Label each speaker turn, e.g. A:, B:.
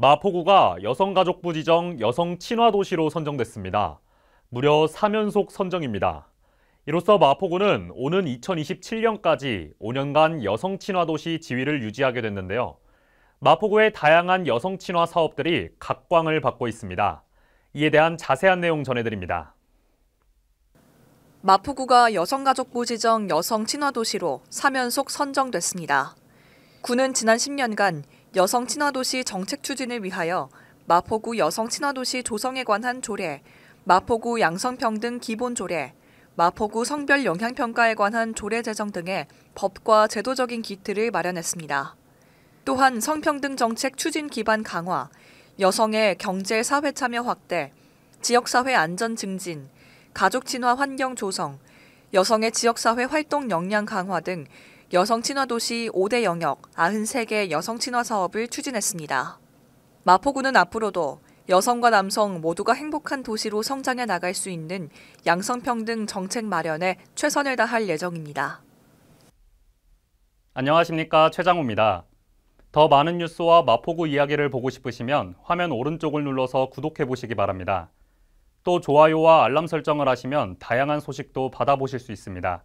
A: 마포구가 여성가족부 지정 여성친화도시로 선정됐습니다. 무려 3연속 선정입니다. 이로써 마포구는 오는 2027년까지 5년간 여성친화도시 지위를 유지하게 됐는데요. 마포구의 다양한 여성친화 사업들이 각광을 받고 있습니다. 이에 대한 자세한 내용 전해드립니다.
B: 마포구가 여성가족부 지정 여성친화도시로 3연속 선정됐습니다. 구는 지난 10년간 여성 친화도시 정책 추진을 위하여 마포구 여성 친화도시 조성에 관한 조례, 마포구 양성평등 기본 조례, 마포구 성별 영향평가에 관한 조례 제정 등의 법과 제도적인 기틀을 마련했습니다. 또한 성평등 정책 추진 기반 강화, 여성의 경제 사회 참여 확대, 지역사회 안전 증진, 가족 친화 환경 조성, 여성의 지역사회 활동 역량 강화 등 여성 친화 도시 5대 영역 93개 여성 친화 사업을 추진했습니다. 마포구는 앞으로도 여성과 남성 모두가 행복한 도시로 성장해 나갈 수 있는 양성평등 정책 마련에 최선을 다할 예정입니다.
A: 안녕하십니까 최장우입니다더 많은 뉴스와 마포구 이야기를 보고 싶으시면 화면 오른쪽을 눌러서 구독해 보시기 바랍니다. 또 좋아요와 알람 설정을 하시면 다양한 소식도 받아보실 수 있습니다.